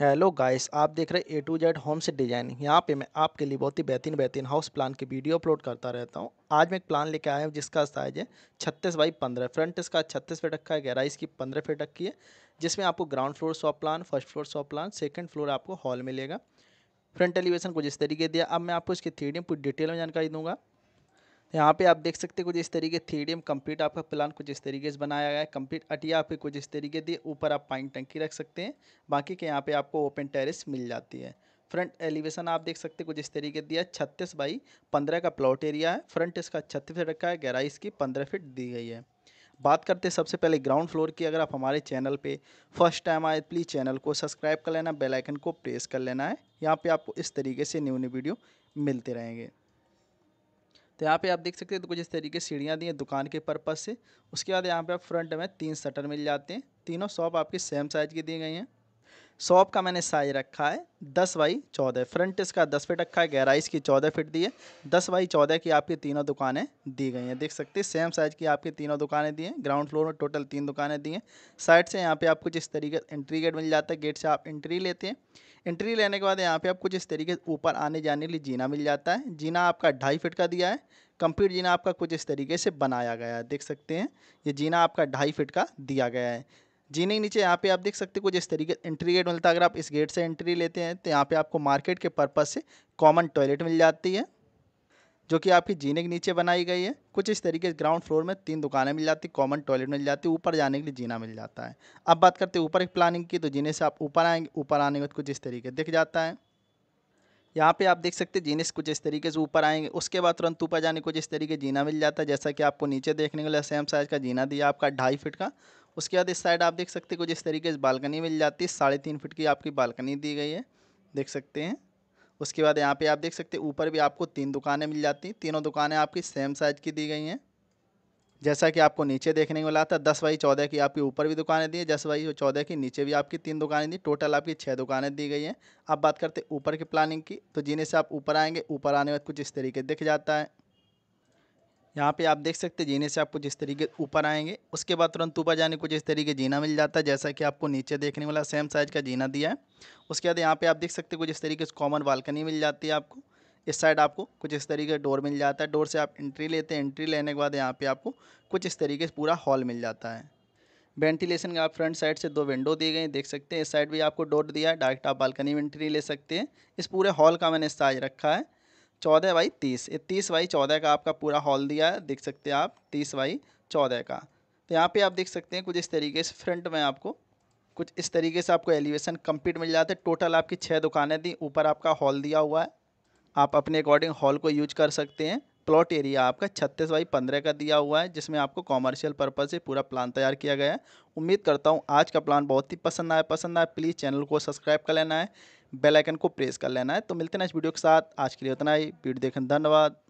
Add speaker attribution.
Speaker 1: hello guys आप देख रहे ए टू जेड होम से डिजाइनिंग यहाँ पे मैं आपके लिए बहुत ही बेहतरीन बेहतरीन हाउस प्लान की वीडियो अपलोड करता रहता हूँ आज मैं एक प्लान लेके आया हूँ जिसका साइज है छत्तीस बाई पंद्रह फ्रंट इसका छत्तीस फीट रखा है गहराई इसकी पंद्रह फीट रखी है जिसमें आपको ground floor shop plan first floor shop plan second floor आपको हॉल मिलेगा फ्रंट एलिवेशन कुछ इस तरीके दिया अब मैं आपको इसकी थ्री डी पूरी डिटेल में जानकारी दूंगा यहाँ पे आप देख सकते कुछ इस तरीके थ्री कंप्लीट आपका प्लान कुछ इस तरीके से बनाया गया है कंप्लीट अटिया आप कुछ इस तरीके दिए ऊपर आप पाइन टंकी रख सकते हैं बाकी के यहाँ पे आपको ओपन टेरेस मिल जाती है फ्रंट एलिवेशन आप देख सकते हैं कुछ इस तरीके दिया छत्तीस बाई पंद्रह का प्लॉट एरिया है फ्रंट इसका छत्तीस फिट रखा है गहराई इसकी पंद्रह फिट दी गई है बात करते हैं सबसे पहले ग्राउंड फ्लोर की अगर आप हमारे चैनल पे फर्स्ट टाइम आए प्लीज़ चैनल को सब्सक्राइब कर लेना बेल आइकन को प्रेस कर लेना है यहाँ पे आपको इस तरीके से न्यू न्यू वीडियो मिलते रहेंगे तो यहाँ पे आप देख सकते हैं तो कुछ इस तरीके सीढ़ियाँ दी हैं दुकान के पर्पज़ से उसके बाद यहाँ पे आप फ्रंट में तीन शटर मिल जाते हैं तीनों शॉप आपकी सेम साइज़ की दी गई हैं शॉप का मैंने साइज रखा है दस बाई चौदह फ्रंट इसका दस फिट रखा है गहराई इसकी चौदह फिट दी है दस बाई चौदह की आपकी तीनों दुकानें दी गई हैं देख सकते हैं सेम साइज़ की आपकी तीनों दुकानें दी हैं ग्राउंड फ्लोर में टोटल तीन दुकानें दी हैं साइड से यहाँ पे आप कुछ इस तरीके एंट्री गेट मिल जाता है गेट से आप एंट्री लेते हैं एंट्री लेने के बाद यहाँ पर आप कुछ इस तरीके से ऊपर आने जाने के लिए जीना मिल जाता है जीना आपका ढाई फिट का दिया है कंप्लीट जीना आपका कुछ इस तरीके से बनाया गया है देख सकते हैं ये जीना आपका ढाई फिट का दिया गया है जीने के नीचे यहाँ पे आप देख सकते हैं कुछ इस तरीके एंट्री गेट मिलता है अगर आप इस गेट से एंट्री लेते हैं तो यहाँ पे आपको मार्केट के पर्पज़ से कॉमन टॉयलेट मिल जाती है जो कि आपकी जीने के नीचे बनाई गई है कुछ इस तरीके ग्राउंड फ्लोर में तीन दुकानें मिल जाती कॉमन टॉयलेट मिल जाती है ऊपर जाने के लिए जीना मिल जाता है अब बात करते हैं ऊपर की प्लानिंग की तो जीने से आप ऊपर आएंगे ऊपर आने के बाद कुछ इस तरीके दिख जाता है यहाँ पे आप देख सकते हैं जीने से कुछ इस तरीके से ऊपर आएंगे उसके बाद तुरंत ऊपर जाने को जिस तरीके जीना मिल जाता है जैसा कि आपको नीचे देखने के लिए सेम साइज़ का जीना दिया आपका ढाई फिट का उसके बाद इस साइड आप देख सकते हैं कुछ इस तरीके से बालकनी मिल जाती है साढ़े तीन फिट की आपकी बालकनी दी गई है देख सकते हैं उसके बाद यहाँ पे आप देख सकते हैं ऊपर भी आपको तीन दुकानें मिल जाती हैं तीनों दुकानें आपकी सेम साइज़ की दी गई हैं जैसा कि आपको नीचे देखने को मिला था दस बाई चौदह की आपकी ऊपर भी दुकानें दी हैं दस बाई चौदह की नीचे भी आपकी तीन दुकानें दी टोटल आपकी छः दुकानें दी गई हैं अब बात करते हैं ऊपर की प्लानिंग की तो जीने से आप ऊपर आएंगे ऊपर आने में कुछ इस तरीके दिख जाता है यहाँ पे आप देख सकते हैं जीने से आपको जिस तरीके ऊपर आएंगे उसके बाद तुरंत ऊपर जाने कुछ इस तरीके जीना मिल जाता है जैसा कि आपको नीचे देखने वाला सेम साइज़ का जीना दिया है उसके बाद यहाँ पे आप देख सकते हैं कुछ इस तरीके से कॉमन बालकनी मिल जाती है आपको इस साइड आपको कुछ इस तरीके का डोर मिल जाता है डोर से आप एंट्री लेते हैं एंट्री लेने के बाद यहाँ पर आपको कुछ इस तरीके से पूरा हॉल मिल जाता है वेंटिलेशन का आप फ्रंट साइड से दो विंडो दिए गए देख सकते हैं इस साइड भी आपको डोर दिया है डायरेक्ट आप बालकनी में एंट्री ले सकते हैं इस पूरे हॉल का मैंने साइज रखा है चौदह बाई तीस ये तीस बाई चौदह का आपका पूरा हॉल दिया है देख सकते हैं आप तीस बाई चौदह का तो यहाँ पे आप देख सकते हैं कुछ इस तरीके से फ्रंट में आपको कुछ इस तरीके से आपको एलिवेशन कंप्लीट मिल जाता है टोटल आपकी छः दुकानें थी ऊपर आपका हॉल दिया हुआ है आप अपने अकॉर्डिंग हॉल को यूज कर सकते हैं प्लॉट एरिया आपका छत्तीस बाई पंद्रह का दिया हुआ है जिसमें आपको कॉमर्शियल पर्पज़ से पूरा प्लान तैयार किया गया है उम्मीद करता हूँ आज का प्लान बहुत ही पसंद आया पसंद आया प्लीज़ चैनल को सब्सक्राइब कर लेना है बेलाइकन को प्रेस कर लेना है तो मिलते हैं इस वीडियो के साथ आज के लिए उतना ही वीडियो देखने धन्यवाद